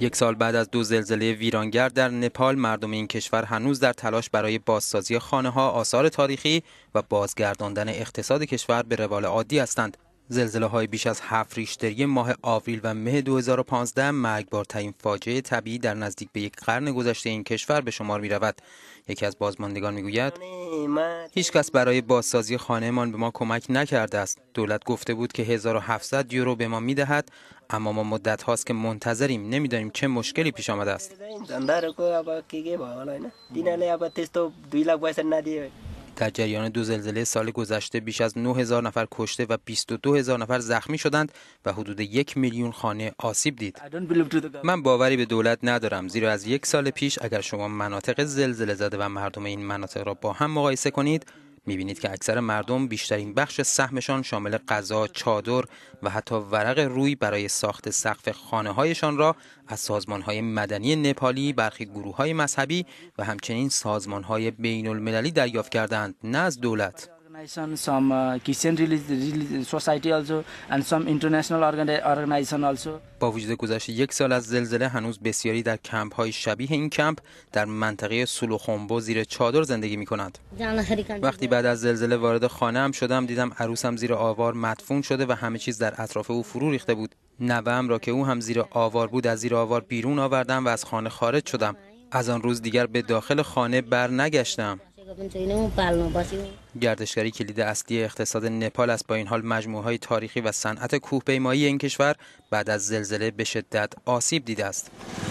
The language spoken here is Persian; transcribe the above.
یک سال بعد از دو زلزله ویرانگر در نپال مردم این کشور هنوز در تلاش برای بازسازی خانه ها، آثار تاریخی و بازگرداندن اقتصاد کشور به روال عادی هستند. زلزله های بیش از هفت ریشتری ماه آوریل و مه 2015 مرگبارترین فاجعه طبیعی در نزدیک به یک قرن گذشته این کشور به شمار می رود. یکی از بازماندگان میگوید هیچ کس برای بازسازی خانهمان به ما کمک نکرده است. دولت گفته بود که 1700 یورو به ما می دهد اما ما مدت هاست که منتظریم نمیدانیم چه مشکلی پیش آمده است. در جریان دو زلزله سال گذشته بیش از 9000 نفر کشته و 22000 نفر زخمی شدند و حدود یک میلیون خانه آسیب دید. من باوری به دولت ندارم زیرا از یک سال پیش اگر شما مناطق زلزله زده و مردم این مناطق را با هم مقایسه کنید میبینید که اکثر مردم بیشترین بخش سهمشان شامل غذا، چادر و حتی ورق روی برای ساخت سقف خانه هایشان را از سازمان های مدنی نپالی، برخی گروه های مذهبی و همچنین سازمان های بین المللی دریافت کردند نه از دولت. organization, some uh, Christian uh, society also, and some international organization also. با وجود گذشت یک سال از زلزله هنوز بسیاری در کمپ های شبیه این کمپ در منطقه سلوخومبو زیر چادر زندگی می کنند. وقتی بعد از زلزله وارد خانه هم شدم دیدم عروسم زیر آوار مدفون شده و همه چیز در اطراف او فرو ریخته بود. نوه را که او هم زیر آوار بود از زیر آوار بیرون آوردم و از خانه خارج شدم. از آن روز دیگر به داخل خانه بر نگشتم. گردشگری کلید اصلی اقتصاد نپال است با این حال مجموعه های تاریخی و صنعت کوهپیمایی این کشور بعد از زلزله به شدت آسیب دیده است